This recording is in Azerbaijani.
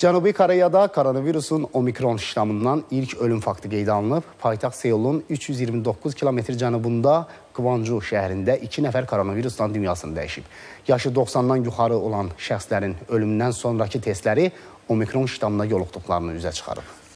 Cənubi Koreyada koronavirusun omikron ştamından ilk ölüm faktı qeydə alınıb. Paytaxt Seulun 329 km cənubunda Kvanju şəhərində 2 nəfər koronavirusdan dünyasını dəyişib. Yaşı 90-dan yuxarı olan şəxslərin ölümündən sonrakı testləri omikron ştamına yoluxduqlarını üzə çıxarıb.